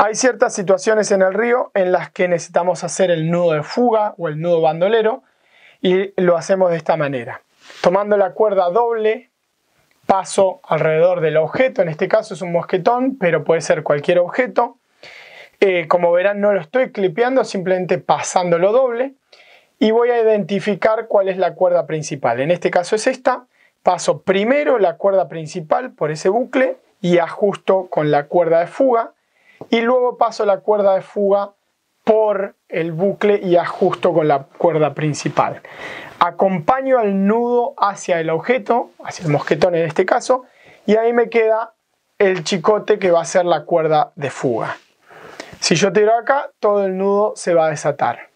Hay ciertas situaciones en el río en las que necesitamos hacer el nudo de fuga o el nudo bandolero y lo hacemos de esta manera. Tomando la cuerda doble, paso alrededor del objeto, en este caso es un mosquetón, pero puede ser cualquier objeto. Eh, como verán no lo estoy clipeando, simplemente pasándolo doble y voy a identificar cuál es la cuerda principal. En este caso es esta, paso primero la cuerda principal por ese bucle y ajusto con la cuerda de fuga y luego paso la cuerda de fuga por el bucle y ajusto con la cuerda principal. Acompaño al nudo hacia el objeto, hacia el mosquetón en este caso, y ahí me queda el chicote que va a ser la cuerda de fuga. Si yo tiro acá, todo el nudo se va a desatar.